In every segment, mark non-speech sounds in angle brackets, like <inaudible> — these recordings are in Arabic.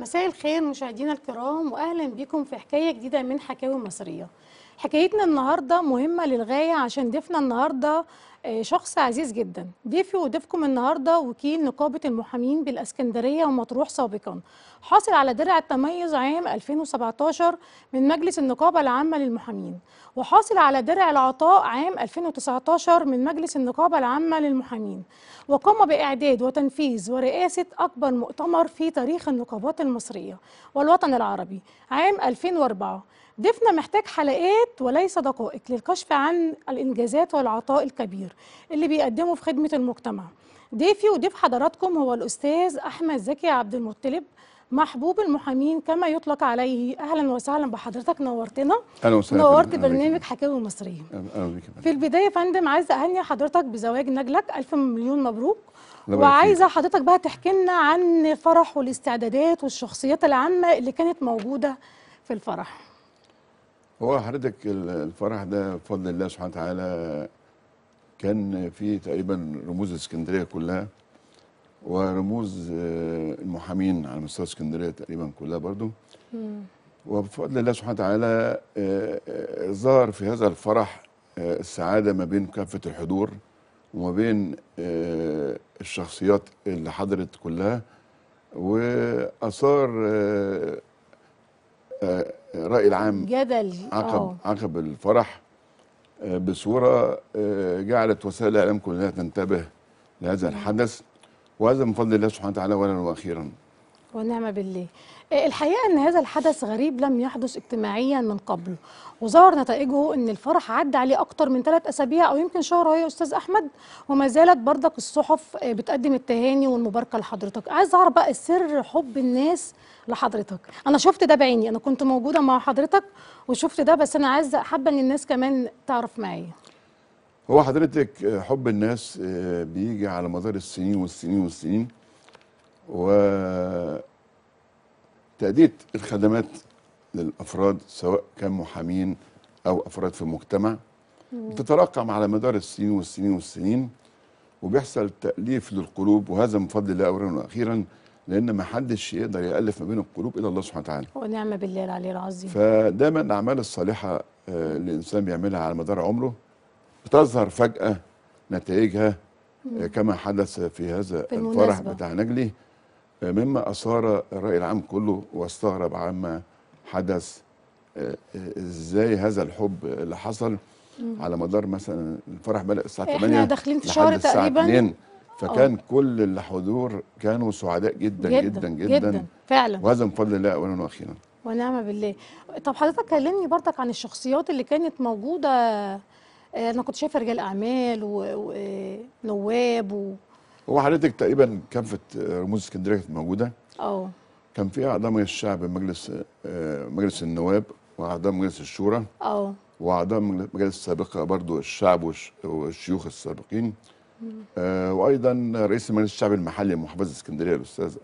مساء الخير مشاهدينا الكرام واهلا بكم في حكايه جديده من حكاوي مصريه حكايتنا النهارده مهمه للغايه عشان ضيفنا النهارده آه، شخص عزيز جدا ضيفي وضيفكم النهارده وكيل نقابه المحامين بالاسكندريه ومطروح سابقا حاصل على درع التميز عام 2017 من مجلس النقابه العامه للمحامين وحاصل على درع العطاء عام 2019 من مجلس النقابه العامه للمحامين وقام باعداد وتنفيذ ورئاسه اكبر مؤتمر في تاريخ النقابات المصريه والوطن العربي عام 2004 ضيفنا محتاج حلقات وليس دقائق للكشف عن الإنجازات والعطاء الكبير اللي بيقدمه في خدمة المجتمع ضيفي وضيف حضراتكم هو الأستاذ أحمد زكي عبد المطلب محبوب المحامين كما يطلق عليه اهلا وسهلا بحضرتك نورتنا اهلا وسهلا نورت برنامج حكاوي اهلا بيك في البدايه يا فندم عايزه اهني حضرتك بزواج نجلك الف مليون مبروك وعايزه حضرتك بقى تحكي لنا عن فرح والاستعدادات والشخصيات العامه اللي كانت موجوده في الفرح هو حضرتك الفرح ده بفضل الله سبحانه وتعالى كان فيه تقريبا رموز اسكندريه كلها ورموز آه، المحامين على مستوى اسكندريه تقريبا كلها برضو مم. وبفضل الله سبحانه وتعالى آه، آه، ظهر في هذا الفرح السعاده ما بين كافه الحضور وما بين الشخصيات اللي حضرت كلها واثار الراي العام جدل عقب أوه. عقب الفرح آه، بصوره آه، جعلت وسائل الاعلام كلها تنتبه لهذا الحدث وهذا من فضل الله سبحانه وتعالى اولا واخيرا ونعم بالله إيه، الحقيقة أن هذا الحدث غريب لم يحدث اجتماعيا من قبل وظهر نتائجه أن الفرح عدى عليه أكتر من ثلاث أسابيع أو يمكن شهر يا أستاذ أحمد وما زالت برضك الصحف إيه، بتقدم التهاني والمباركة لحضرتك عايز أعرف بقى سر حب الناس لحضرتك أنا شفت ده بعيني أنا كنت موجودة مع حضرتك وشفت ده بس أنا عايز حابة أن الناس كمان تعرف معايا هو حضرتك آه، حب الناس آه، بيجي على مدار السنين والسنين والسنين و تأدية الخدمات للأفراد سواء كان محامين أو أفراد في المجتمع بتتراكم على مدار السنين والسنين والسنين وبيحصل تأليف للقلوب وهذا من فضل الله أولا وأخيرا لأن ما حدش يقدر يألف ما بين القلوب إلا الله سبحانه وتعالى ونعم بالله العلي العظيم فدايما الأعمال الصالحة آه، اللي الإنسان بيعملها على مدار عمره بتظهر فجأة نتائجها آه، كما حدث في هذا الفرح بتاع نجلي مما أثار الرأي العام كله واستغرب عما حدث آه، ازاي هذا الحب اللي حصل على مدار مثلا الفرح بدأ الساعة 8 احنا داخلين في شهر تقريبا 2 فكان أوه. كل الحضور كانوا سعداء جدا جدا جدا, جدا, جدا. فعلا وهذا من فضل الله أولا وأخيرا ونعم بالله طب حضرتك كلمني برضك عن الشخصيات اللي كانت موجودة آه، انا كنت شايفه رجال اعمال ونواب و... آه، هو حضرتك تقريبا كافه آه، رموز اسكندريه كانت موجوده اه كان في اعضاء مجلس الشعب مجلس آه، مجلس النواب واعضاء مجلس الشورى اه واعضاء مجلس السابقه برضو الشعب والشيوخ السابقين آه وايضا رئيس مجلس الشعب المحلي محافظه اسكندريه الاستاذ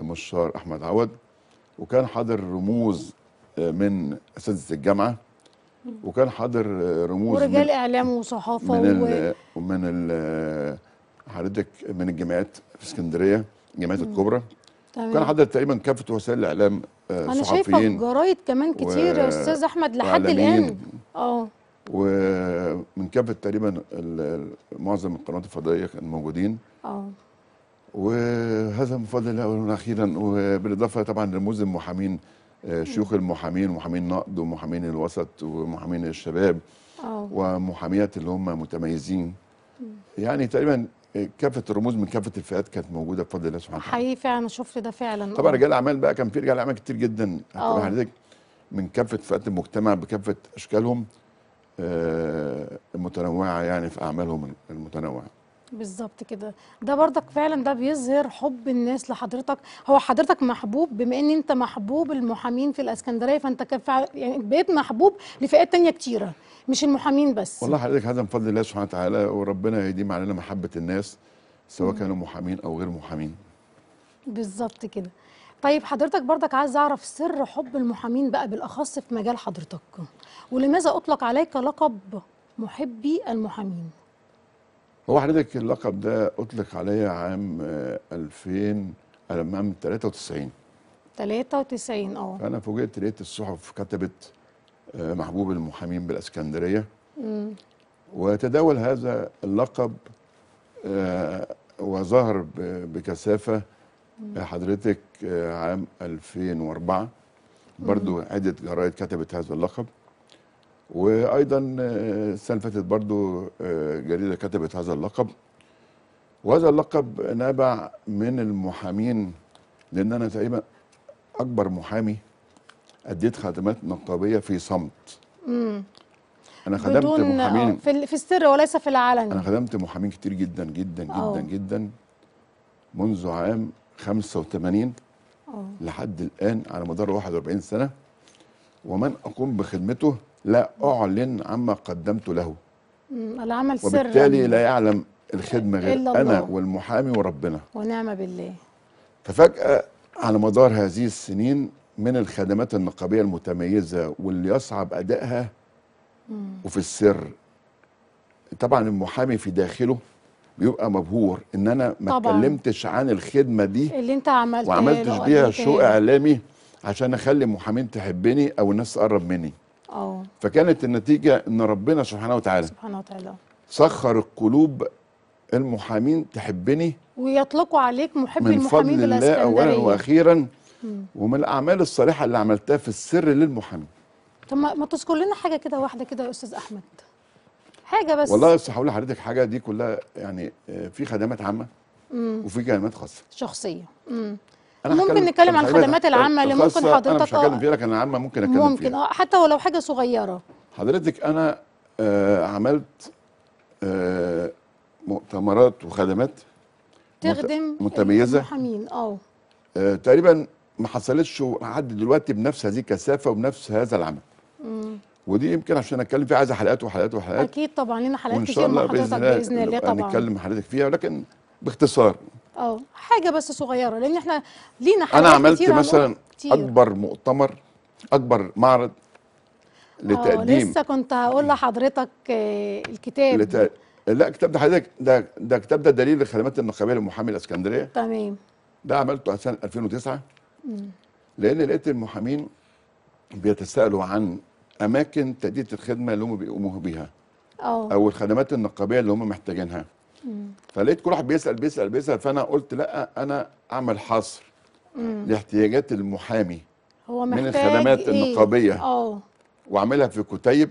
المشار احمد عوض وكان حاضر رموز آه، من اساتذه الجامعه وكان حاضر رموز ورجال اعلام وصحافه ومن و... ال... ومن ال... حضرتك من الجامعات في اسكندريه الجامعات الكبرى تمام. كان حضرتك تقريبا كافه وسائل الاعلام آه، انا شايفه جرايد كمان كتير يا و... استاذ احمد لحد الان اه ومن كافه تقريبا معظم القنوات الفضائيه كانوا موجودين اه وهذا من فضل الله اخيرا وبالاضافه طبعا لرموز المحامين آه، شيوخ المحامين ومحامين النقد ومحامين الوسط ومحامين الشباب اه ومحاميات اللي هم متميزين يعني تقريبا كافه الرموز من كافه الفئات كانت موجوده بفضل الله سبحانه وتعالى حقيقي فعلا شفت ده فعلا طبعا آه. رجال الاعمال بقى كان في رجال اعمال كتير جدا اه من كافه فئات المجتمع بكافه اشكالهم آه، المتنوعه يعني في اعمالهم المتنوعه بالظبط كده ده برضك فعلا ده بيظهر حب الناس لحضرتك هو حضرتك محبوب بما ان انت محبوب المحامين في الاسكندريه فانت كفع يعني بقيت محبوب لفئات تانية كتيره مش المحامين بس والله حضرتك هذا من فضل الله سبحانه وتعالى وربنا يديم علينا محبه الناس سواء كانوا محامين او غير محامين بالظبط كده طيب حضرتك برضك عايز اعرف سر حب المحامين بقى بالاخص في مجال حضرتك ولماذا اطلق عليك لقب محبي المحامين هو حضرتك اللقب ده اطلق عليا عام 2000 آه، لما عام 93 93 اه فانا فوجئت لقيت الصحف كتبت آه، محبوب المحامين بالاسكندريه امم وتداول هذا اللقب آه، وظهر بكثافه حضرتك عام 2004 برضو عده جرايد كتبت هذا اللقب وايضا آه، السنه اللي فاتت برضه آه، جريده كتبت هذا اللقب وهذا اللقب نابع من المحامين لان انا تقريبا اكبر محامي اديت خدمات نقابيه في صمت امم انا خدمت محامين آه، في في السر وليس في العلن انا خدمت محامين كتير جدا جدا جدا أوه. جدا منذ عام 85 أوه. لحد الان على مدار 41 سنه ومن اقوم بخدمته لا أعلن عما قدمت له العمل سر وبالتالي لا يعلم الخدمة غير إلا أنا والمحامي وربنا ونعم بالله ففجأة على مدار هذه السنين من الخدمات النقابية المتميزة واللي يصعب أدائها وفي السر طبعا المحامي في داخله بيبقى مبهور ان انا ما اتكلمتش عن الخدمه دي اللي انت عملتها وعملتش بيها شو اعلامي عشان اخلي محامين تحبني او الناس تقرب مني فكانت النتيجه ان ربنا سبحانه وتعالى سبحانه وتعالى سخر القلوب المحامين تحبني ويطلقوا عليك محب من المحامين فضل الله اولا واخيرا مم. ومن الاعمال الصالحه اللي عملتها في السر للمحامين طب ما تذكر لنا حاجه كده واحده كده يا استاذ احمد حاجه بس والله بس هقول لحضرتك حاجه دي كلها يعني آه، في خدمات عامه مم. وفي خدمات خاصه شخصيه مم. أنا ممكن نتكلم عن الخدمات العامه اللي ممكن حضرتك انا مش هتكلم فيها لكن عامة ممكن اتكلم ممكن فيها. اه حتى ولو حاجه صغيره حضرتك انا آه عملت آه مؤتمرات وخدمات تخدم متميزه المحامين آه. اه تقريبا ما حصلتش لحد دلوقتي بنفس هذه الكثافه وبنفس هذا العمل مم. ودي يمكن عشان اتكلم فيها عايزه حلقات وحلقات وحلقات اكيد طبعا لنا حلقات كتير مع حضرتك باذن الله, بإذن الله طبعا نتكلم مع حضرتك فيها ولكن باختصار اه حاجه بس صغيره لان احنا لينا حاجات انا عملت مثلا كتير. اكبر مؤتمر اكبر معرض لتقديم آه، لسه كنت هقول لحضرتك آه، الكتاب لت... لا الكتاب ده حضرتك ده ده الكتاب ده دليل الخدمات النقابيه لمحامي الاسكندريه تمام ده عملته سنه 2009 مم. لان لقيت المحامين بيتساءلوا عن اماكن تاديه الخدمه اللي هم بيقوموا بيها أوه. او الخدمات النقابيه اللي هم محتاجينها فلقيت كل واحد بيسال بيسال بيسال فانا قلت لا انا اعمل حصر لاحتياجات المحامي هو من الخدمات إيه؟ النقابيه آه. واعملها في كتيب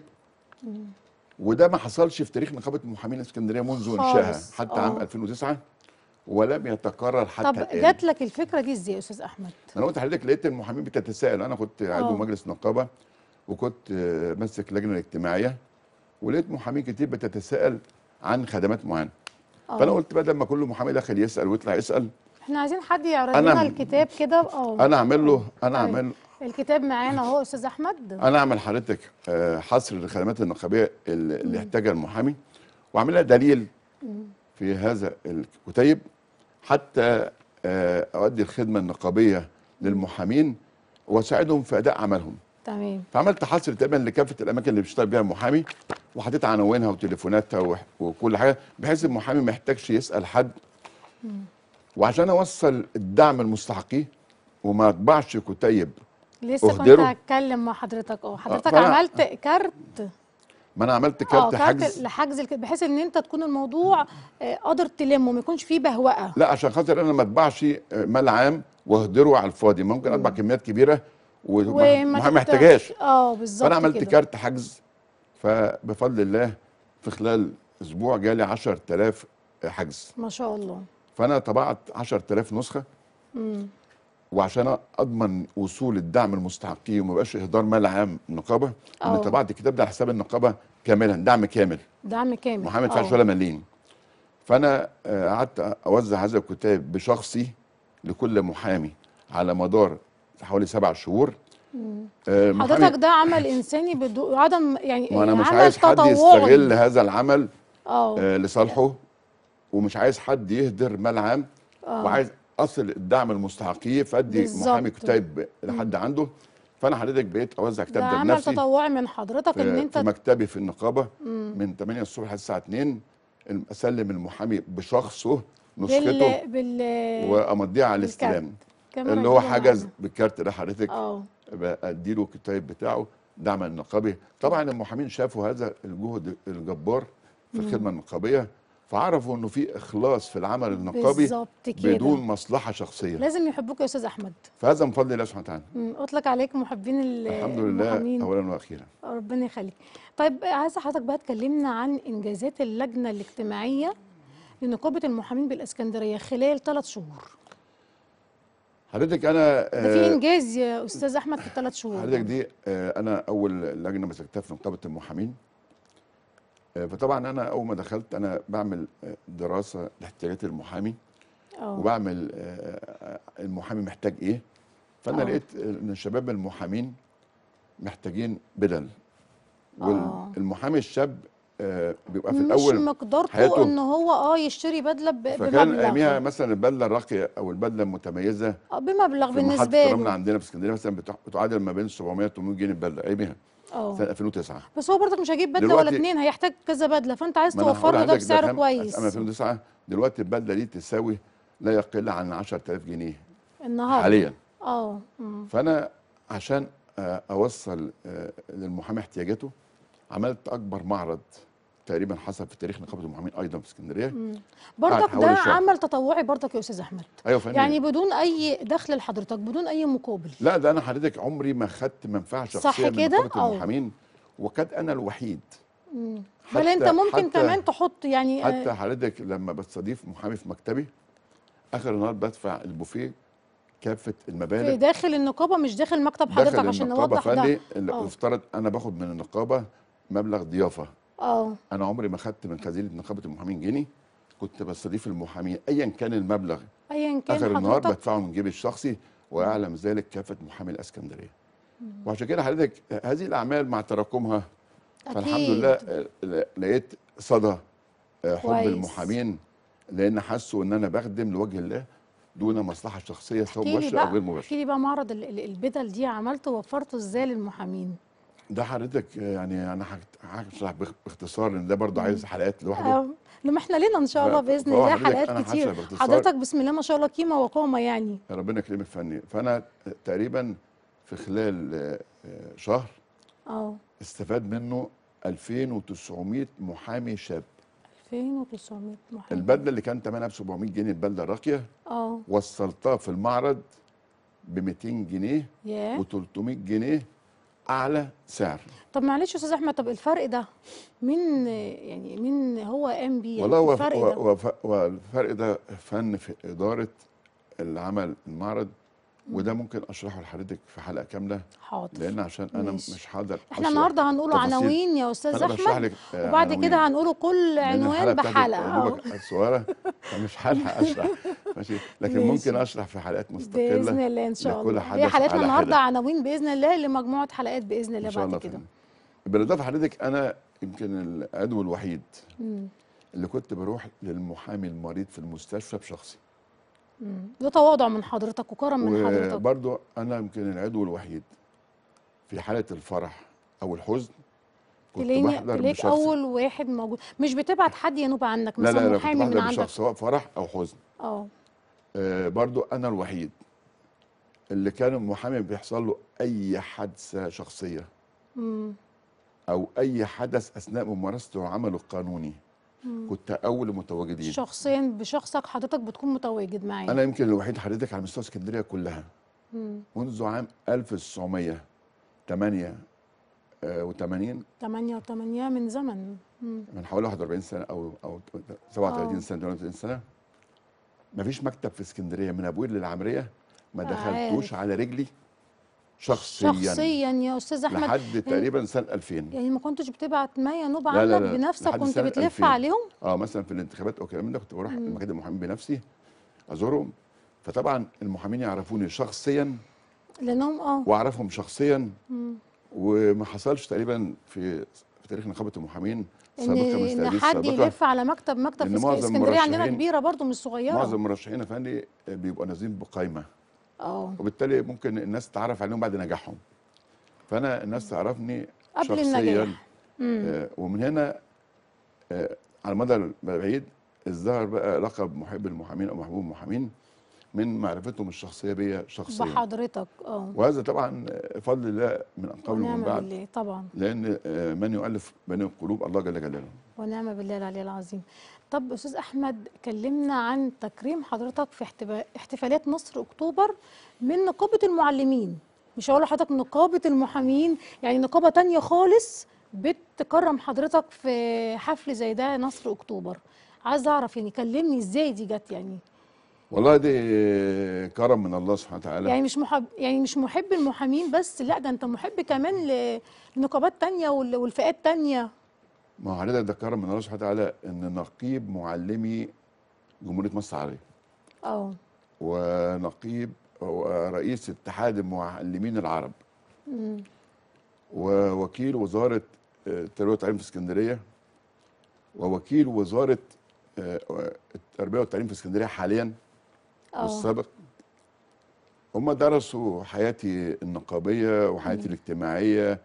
وده ما حصلش في تاريخ نقابه المحامين الاسكندريه منذ انشائها حتى أوه. عام 2009 آه. ولم يتكرر حتى طب الان طب جات لك الفكره دي ازاي يا استاذ احمد؟ انا قلت لحضرتك لقيت المحامين بتتساءل انا كنت عضو آه. مجلس نقابه وكنت ماسك اللجنه الاجتماعيه ولقيت محامين كتير بتتساءل عن خدمات معينه أوه. فانا قلت بدل ما كل محامي داخل يسال ويطلع يسال احنا عايزين حد يعرض لنا الكتاب كده اه انا اعمل له انا طيب. اعمل الكتاب معانا اهو استاذ احمد انا اعمل حضرتك آه، حصر للخدمات النقابيه اللي احتاجها المحامي واعمل لها دليل في هذا الكتيب حتى آه، اؤدي الخدمه النقابيه للمحامين واساعدهم في اداء عملهم تمام فعملت حصر تقريبا لكافه الاماكن اللي بيشتغل بيها المحامي وحطيت عناوينها وتليفوناتها وكل حاجه بحيث المحامي ما يحتاجش يسال حد وعشان اوصل الدعم لمستحقيه وما اطبعش كتيب لسه أهدره. كنت هتكلم مع حضرتك اه حضرتك آه، عملت كارت ما انا عملت كارت آه، حجز لحجز بحيث ان انت تكون الموضوع آه، قادر تلمه ما يكونش فيه بهوقه لا عشان خاطر انا ما اطبعش مال عام واهدره على الفاضي ممكن اطبع كميات كبيره وما محتاجهاش اه بالظبط فانا عملت كده. كارت حجز فبفضل الله في خلال اسبوع جالي 10000 حجز ما شاء الله فانا طبعت 10000 نسخه امم وعشان اضمن وصول الدعم المستحقين وما يبقاش اهدار مال عام النقابه انا طبعت الكتاب ده على حساب النقابه كاملا دعم كامل دعم كامل محامي ما ولا مليم فانا آه، قعدت اوزع هذا الكتاب بشخصي لكل محامي على مدار حوالي سبع شهور آه، حضرتك ده عمل انساني بدو... عدم يعني ما انا مش عايز حد يستغل هذا العمل آه. آه لصالحه ومش عايز حد يهدر مال عام آه. وعايز اصل الدعم المستحقيه فادي محامي كتاب لحد عنده فانا حضرتك بقيت اوزع كتاب ده, ده عمل تطوعي من حضرتك ان انت في مكتبي في النقابه من 8 الصبح لحد الساعه 2 اسلم المحامي بشخصه نسخته بال... بال... وامضيها على الاستلام اللي هو حجز بالكارت ده حضرتك اه اديله الكتاب بتاعه دعما النقابي طبعا المحامين شافوا هذا الجهد الجبار في الخدمه النقابيه فعرفوا انه في اخلاص في العمل النقابي بدون مصلحه شخصيه لازم يحبوك يا استاذ احمد فهذا من فضل الله سبحانه وتعالى اطلق عليك محبين الحمد لله اولا واخيرا ربنا يخليك طيب عايزه حضرتك بقى تكلمنا عن انجازات اللجنه الاجتماعيه لنقابه المحامين بالاسكندريه خلال ثلاث شهور حضرتك انا ده في آه، انجاز يا استاذ احمد في الثلاث شهور حضرتك دي آه، انا اول لجنه مسكتها في نقابه المحامين آه، فطبعا انا اول ما دخلت انا بعمل دراسه لاحتياجات المحامي أوه. وبعمل المحامي محتاج ايه فانا أوه. لقيت ان شباب المحامين محتاجين بدل والمحامي الشاب آه، بيبقى في الاول مش مقدرته حياته. ان هو اه يشتري بدله بمبلغ فكان اياميها مثلا البدله الراقيه او البدله المتميزه آه، بمبلغ بالنسبه له احنا عندنا في اسكندريه مثلا بتعادل ما بين 700 800 جنيه البدله اياميها اه سنه 2009 بس هو برضك مش هجيب بدله ولا اثنين هيحتاج كذا بدله فانت عايز توفر له ده بسعر كويس اما 2009 دلوقتي البدله دي تساوي لا يقل عن 10000 جنيه النهارده حاليا اه فانا عشان آه، اوصل للمحامي احتياجاته عملت اكبر معرض تقريبا حصل في تاريخ نقابه المحامين ايضا في اسكندريه برضك ده عمل تطوعي برضك يا استاذ احمد ايوه يعني بدون اي دخل لحضرتك بدون اي مقابل لا ده انا حضرتك عمري ما خدت منفعه شخصيه صح من كده المحامين وكاد انا الوحيد مم. بل انت ممكن كمان تحط يعني آه، حتى حضرتك لما بتستضيف محامي في مكتبي اخر النهار بدفع البوفيه كافه المبالغ في داخل النقابه مش داخل مكتب حضرتك عشان نوضح ده النقابه فني اللي انا باخد من النقابه مبلغ ضيافه اه انا عمري ما خدت من خزينه نقابه المحامين جنيه كنت بستضيف المحامين ايا كان المبلغ ايا كان اخر النهار بدفعه من جيبي الشخصي ويعلم ذلك كافه محامي الاسكندريه وعشان كده حضرتك هذه الاعمال مع تراكمها فالحمد لله لقيت صدى آه، حب المحامين لان حسوا ان انا بخدم لوجه الله دون مصلحه شخصيه سواء مباشره او غير مباشره. احكي لي بقى معرض البدل دي عملته ووفرته ازاي للمحامين؟ ده حضرتك يعني انا هشرح باختصار لان ده برضه عايز حلقات لوحده آه، لما احنا لينا ان شاء الله باذن الله حلقات كتير حضرتك بسم الله ما شاء الله قيمه وقامه يعني ربنا يكرمك فني فانا آه، تقريبا في خلال آه، شهر اه استفاد منه 2900 محامي شاب 2900 محامي البدله اللي كان ثمنها ب 700 جنيه البدله الراقيه اه وصلتها في المعرض ب 200 جنيه و 300 جنيه اعلى سعر طب معلش يا استاذ احمد طب الفرق ده من يعني من هو ام بي يعني الفرق ده والفرق ده فن في اداره العمل المعرض وده ممكن اشرحه لحضرتك في حلقه كامله حاضر لان عشان انا ماشي. مش حاضر احنا النهارده هنقوله عناوين يا استاذ احمد آه، وبعد كده هنقوله كل عنوان بحلقه آه. صغيره فمش هلحق <laughs> اشرح ماشي لكن ماشي. ممكن اشرح في حلقات مستقله باذن الله ان شاء الله في حلقتنا النهارده عناوين باذن الله لمجموعه حلقات باذن الله بعد كده بالاضافه لحضرتك انا يمكن العدو الوحيد اللي كنت بروح للمحامي المريض في المستشفى بشخصي ده تواضع من حضرتك وكرم من حضرتك برضو أنا يمكن العضو الوحيد في حالة الفرح أو الحزن كنت إليني أول واحد موجود مش بتبعت حد ينوب عنك مثلا لا لا محامي من عندك سواء فرح أو حزن أوه. آه برضو أنا الوحيد اللي كان المحامي بيحصل له أي حادثة شخصية امم أو أي حدث أثناء ممارسته عمله القانوني كنت اول المتواجدين شخصيا بشخصك حضرتك بتكون متواجد معايا انا يمكن الوحيد حضرتك على مستوى اسكندريه كلها مم. منذ عام 1988 88 آه، من زمن مم. من حوالي 41 سنه او او 37 آه. سنه 38 سنه مفيش مكتب في اسكندريه من ابويا للعمريه ما آه، دخلتوش عارف. على رجلي شخصيا شخصيا يا استاذ احمد لحد يعني تقريبا سنه 2000 يعني ما كنتش بتبعت ما ينوب عنك بنفسك كنت بتلف 2000. عليهم اه مثلا في الانتخابات او الكلام ده كنت بروح المكاتب المحامين بنفسي ازورهم فطبعا المحامين يعرفوني شخصيا لانهم اه واعرفهم شخصيا وما حصلش تقريبا في في تاريخ نقابه المحامين سابقا ان حد يلف على مكتب مكتب في اسكندريه عندنا كبيره برضو مش صغيره معظم المرشحين يا فندم بيبقوا نازلين بقايمه آه. وبالتالي ممكن الناس تتعرف عليهم بعد نجاحهم فانا الناس تعرفني قبل شخصيا النجاح. آه، ومن هنا آه، على المدى البعيد ازدهر بقى لقب محب المحامين او محبوب المحامين من معرفتهم الشخصيه بيا شخصيا بحضرتك اه وهذا طبعا فضل الله من قبل ومن بعد بالله طبعا لان من يؤلف بني القلوب الله جل جلاله ونعم بالله العلي العظيم طب استاذ احمد كلمنا عن تكريم حضرتك في احتفالات نصر اكتوبر من نقابه المعلمين مش هقول لحضرتك نقابه المحامين يعني نقابه تانية خالص بتكرم حضرتك في حفل زي ده نصر اكتوبر عايز اعرف يعني كلمني ازاي دي جت يعني والله دي كرم من الله سبحانه وتعالى يعني مش محب يعني مش محب المحامين بس لا ده انت محب كمان لنقابات تانية والفئات تانية ما حضرتك ذكرت من الله سبحانه وتعالى ان نقيب معلمي جمهوريه مصر العربيه. اه ونقيب هو رئيس اتحاد المعلمين العرب. امم ووكيل وزاره التربيه آه، والتعليم في اسكندريه ووكيل وزاره التربيه آه، والتعليم في اسكندريه حاليا اه. والسابق هم درسوا حياتي النقابيه وحياتي الاجتماعيه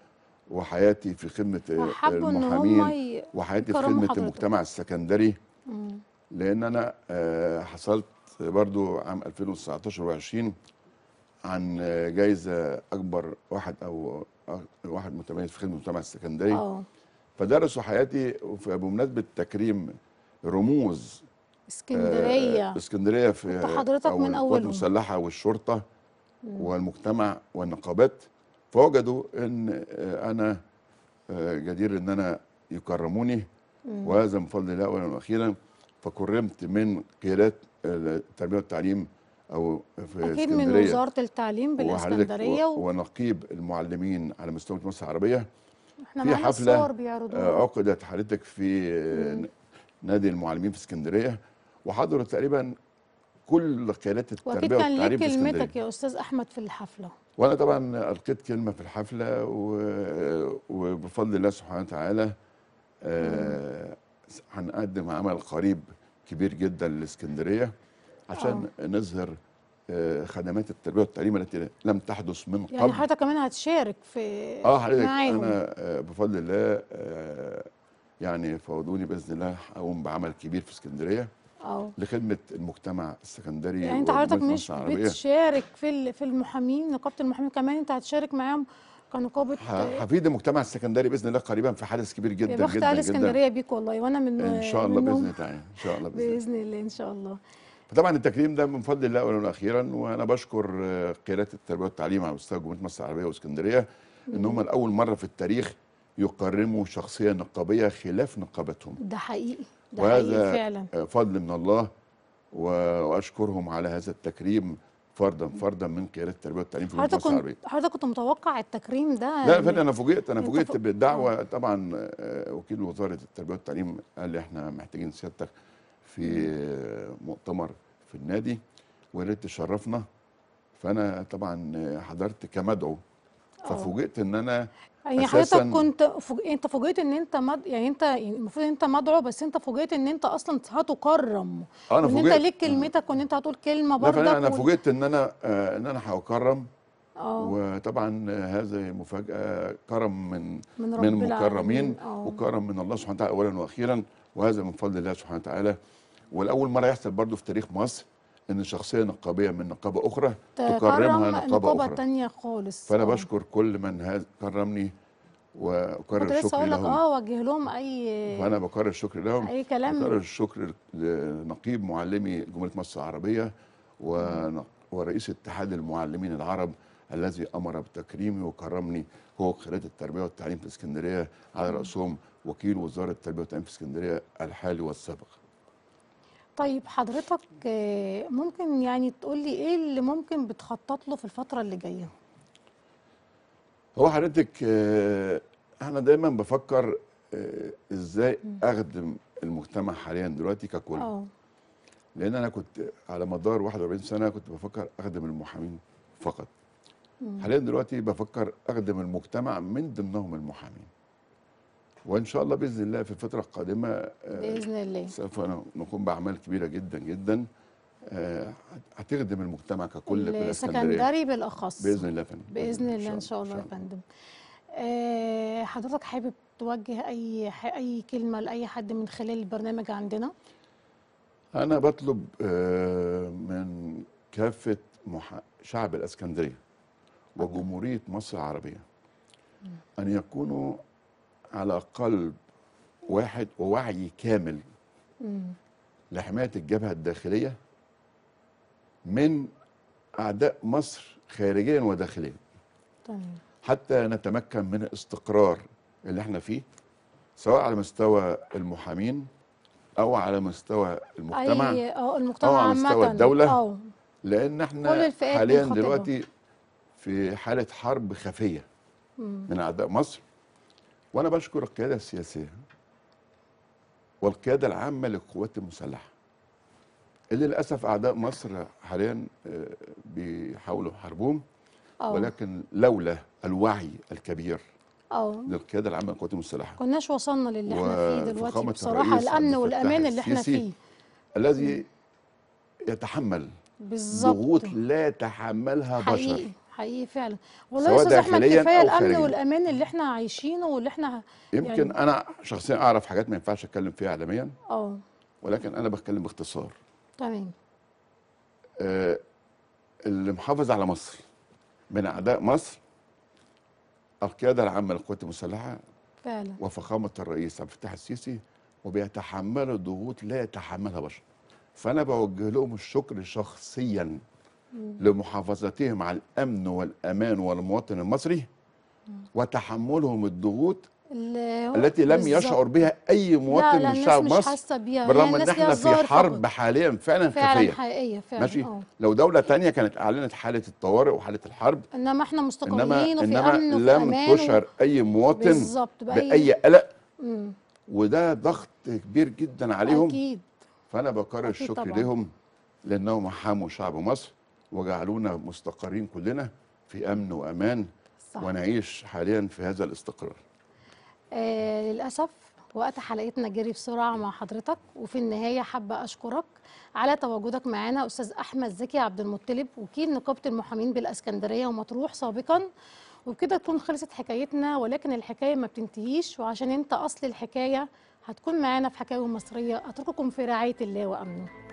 وحياتي في خدمة المحامين وحياتي في خدمة حضرتك. المجتمع السكندري مم. لأن أنا آه، حصلت برضو عام 2019 و20 عن آه، جايزة أكبر واحد أو آه، واحد متميز في خدمة المجتمع السكندري أوه. فدرسوا حياتي بمناسبة تكريم رموز اسكندرية اسكندرية في حضرتك من اول المسلحة والشرطة مم. والمجتمع والنقابات فوجدوا ان آه، انا آه، جدير ان انا يكرموني وهذا من فضل الله اولا واخيرا فكرمت من قيادات آه، التربيه والتعليم او في اكيد من وزاره التعليم بالاسكندريه و... ونقيب المعلمين على مستوى مصر العربيه احنا في حفله عقدت حضرتك في نادي المعلمين في اسكندريه وحضروا تقريبا كل قيادات التربيه والتعليم في اسكندريه وكان ليك كلمتك يا استاذ احمد في الحفله وانا طبعا القيت كلمه في الحفله و... وبفضل الله سبحانه وتعالى آه، هنقدم عمل قريب كبير جدا للاسكندريه عشان أوه. نظهر آه، خدمات التربيه والتعليم التي لم تحدث من يعني قبل يعني حضرتك كمان هتشارك في اه حضرتك انا آه، بفضل الله يعني فوضوني باذن الله اقوم بعمل كبير في اسكندريه لخدمه المجتمع السكندري يعني انت حضرتك مش بتشارك في في المحامين نقابه المحامين كمان انت هتشارك معاهم كنقابه حفيد المجتمع السكندري باذن الله قريبا في حدث كبير جدا جدا جدا اسكندريه بيك والله وانا من ان شاء الله باذن الله ان شاء الله باذن, بإذن الله ان شاء الله فطبعا التكريم ده من فضل الله اولا واخيرا وانا بشكر قيادات التربيه والتعليم على مستوى جمهوريه مصر العربيه واسكندريه ان هم لاول مره في التاريخ يقرموا شخصيه نقابيه خلاف نقابتهم ده حقيقي وهذا فعلا. فضل من الله واشكرهم على هذا التكريم فردا فردا من قياده التربيه والتعليم في المملكه العربيه. حضرتك كنت متوقع التكريم ده؟ لا فعلا انا فوجئت انا فوجئت متف... بالدعوه آه. طبعا آه، وكيل وزاره التربيه والتعليم قال لي احنا محتاجين سيادتك في مؤتمر في النادي ويا ريت تشرفنا فانا طبعا حضرت كمدعو آه. ففوجئت ان انا يعني حضرتك كنت فج... انت فوجئت ان انت مد... يعني انت المفروض انت مدعو بس انت فوجئت ان انت اصلا هتكرم آه، انا فوجئت ان انت ليك كلمتك وان انت هتقول كلمه برضه انا, أنا و... فوجئت ان انا آه ان انا هكرم اه وطبعا هذه مفاجاه كرم من من, من المكرمين آه. وكرم من الله سبحانه وتعالى اولا واخيرا وهذا من فضل الله سبحانه وتعالى ولاول مره يحصل برضه في تاريخ مصر ان شخصيه نقابيه من نقابه اخرى تكرمها نقابه, نقابة اخرى تانية خالص فانا آه. بشكر كل من كرمني واكرر شكري لهم اه وجه لهم اي فانا بكرر الشكر لهم اي كلام بكرر الشكر لنقيب معلمي جمهوريه مصر العربيه ورئيس اتحاد المعلمين العرب الذي امر بتكريمي وكرمني هو قياده التربيه والتعليم في اسكندريه على راسهم وكيل وزاره التربيه والتعليم في اسكندريه الحالي والسابق طيب حضرتك آه، ممكن يعني تقول لي ايه اللي ممكن بتخطط له في الفتره اللي جايه هو حضرتك آه، انا دايما بفكر آه، ازاي اخدم المجتمع حاليا دلوقتي ككل أوه. لان انا كنت على مدار 41 سنه كنت بفكر اخدم المحامين فقط حاليا دلوقتي بفكر اخدم المجتمع من ضمنهم المحامين وان شاء الله باذن الله في الفتره القادمه آه، باذن الله سوف نقوم باعمال كبيره جدا جدا آه، هتخدم المجتمع ككل السكندري بالاخص باذن الله فندم باذن الله ان شاء الله يا فندم آه، حضرتك حابب توجه اي اي كلمه لاي حد من خلال البرنامج عندنا انا بطلب من كافه شعب الاسكندريه وجمهوريه مصر العربيه ان يكونوا على قلب واحد ووعي كامل لحماية الجبهة الداخلية من أعداء مصر خارجيا وداخليا طيب. حتى نتمكن من الاستقرار اللي احنا فيه سواء على مستوى المحامين أو على مستوى المجتمع أي أو المجتمع أو على مستوى الدولة أو. لأن احنا حاليا دلوقتي في حالة حرب خفية مم. من أعداء مصر وانا بشكر القياده السياسيه والقياده العامه للقوات المسلحه اللي للاسف اعداء مصر حاليا آه، بيحاولوا يحاربوهم آه. ولكن لولا الوعي الكبير أوه. للقياده العامه للقوات المسلحه كناش وصلنا للي احنا فيه دلوقتي بصراحه الامن والامان اللي احنا فيه الذي يتحمل بالظبط ضغوط لا يتحملها حقيقي. حقيقي فعلا والله يا استاذ احمد كفايه الامن والامان اللي احنا عايشينه واللي احنا يمكن يعني انا شخصيا اعرف حاجات ما ينفعش اتكلم فيها اعلاميا اه ولكن انا بتكلم باختصار تمام آه اللي محافظ على مصر من اعداء مصر القياده العامه للقوات المسلحه فعلا وفخامه الرئيس عبد الفتاح السيسي وبيتحملوا ضغوط لا يتحملها بشر فانا بوجه لهم الشكر شخصيا لمحافظتهم على الامن والامان والمواطن المصري وتحملهم الضغوط التي لم بالزبط. يشعر بها اي مواطن من شعب مصر بالرغم ان احنا في حرب حاليا فعلا, فعلا خفيه حقيقيه فعلا ماشي أوه. لو دوله ثانيه كانت اعلنت حاله الطوارئ وحاله الحرب انما احنا مستقلين إنما وفي انما أمن وفي لم أمان تشعر و... اي مواطن بأي, باي قلق مم. وده ضغط كبير جدا عليهم اكيد فانا بكرر الشكر لهم لانهم حاموا شعب مصر وجعلونا مستقرين كلنا في أمن وأمان صح. ونعيش حاليا في هذا الاستقرار آه للأسف وقت حلقتنا جري بسرعة مع حضرتك وفي النهاية حابة أشكرك على تواجدك معنا أستاذ أحمد زكي عبد المطلب وكيل نقابة المحامين بالإسكندرية ومطروح سابقا وبكده تكون خلصت حكايتنا ولكن الحكاية ما بتنتهيش وعشان أنت أصل الحكاية هتكون معانا في حكاوي مصرية أترككم في رعاية الله وأمنه